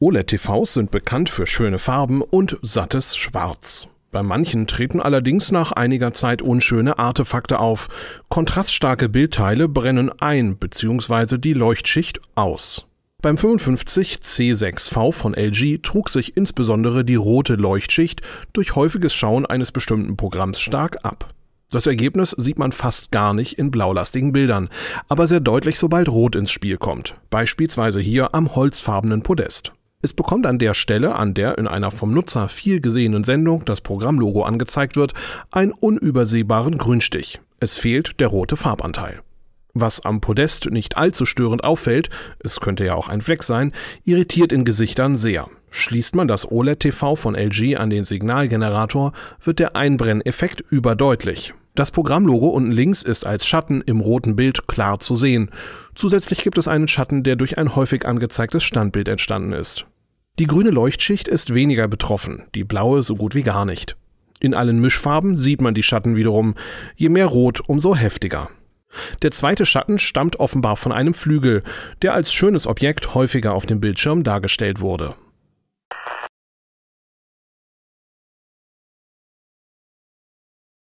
OLED-TVs sind bekannt für schöne Farben und sattes Schwarz. Bei manchen treten allerdings nach einiger Zeit unschöne Artefakte auf. Kontraststarke Bildteile brennen ein bzw. die Leuchtschicht aus. Beim 55C6V von LG trug sich insbesondere die rote Leuchtschicht durch häufiges Schauen eines bestimmten Programms stark ab. Das Ergebnis sieht man fast gar nicht in blaulastigen Bildern, aber sehr deutlich, sobald Rot ins Spiel kommt, beispielsweise hier am holzfarbenen Podest. Es bekommt an der Stelle, an der in einer vom Nutzer viel gesehenen Sendung das Programmlogo angezeigt wird, einen unübersehbaren Grünstich. Es fehlt der rote Farbanteil. Was am Podest nicht allzu störend auffällt, es könnte ja auch ein Fleck sein, irritiert in Gesichtern sehr. Schließt man das OLED-TV von LG an den Signalgenerator, wird der Einbrenneffekt überdeutlich. Das Programmlogo unten links ist als Schatten im roten Bild klar zu sehen. Zusätzlich gibt es einen Schatten, der durch ein häufig angezeigtes Standbild entstanden ist. Die grüne Leuchtschicht ist weniger betroffen, die blaue so gut wie gar nicht. In allen Mischfarben sieht man die Schatten wiederum. Je mehr rot, umso heftiger. Der zweite Schatten stammt offenbar von einem Flügel, der als schönes Objekt häufiger auf dem Bildschirm dargestellt wurde.